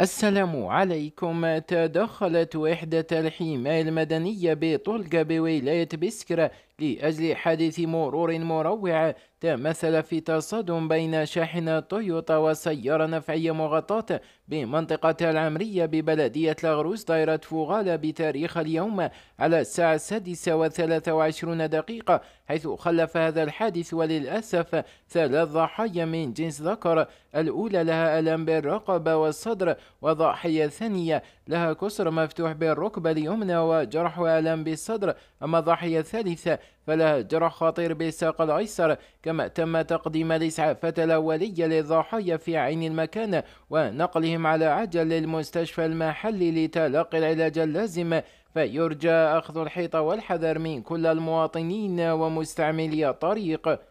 السلام عليكم تدخلت وحدة الحماية المدنية بطلقة بولاية بسكرة لأجل حادث مرور مروع تمثل في تصادم بين شاحنة تويوتا وسيارة نفعية مغطاة بمنطقة العمرية ببلدية لاغروس دائرة فوغالا بتاريخ اليوم على الساعة السادسة وثلاثة وعشرون دقيقة حيث خلف هذا الحادث وللأسف ثلاث ضحايا من جنس ذكر الأولى لها ألم بالرقبة والصدر وضحية ثانية لها كسر مفتوح بالركبة اليمنى وجرح ألم بالصدر أما الضحية الثالثة فلها جرح خطير بالساق الأيسر كما تم تقديم الإسعافات الأولية للضحايا في عين المكان ونقلهم على عجل للمستشفى المحلي لتلقي العلاج اللازم فيرجى أخذ الحيطة والحذر من كل المواطنين ومستعملي الطريق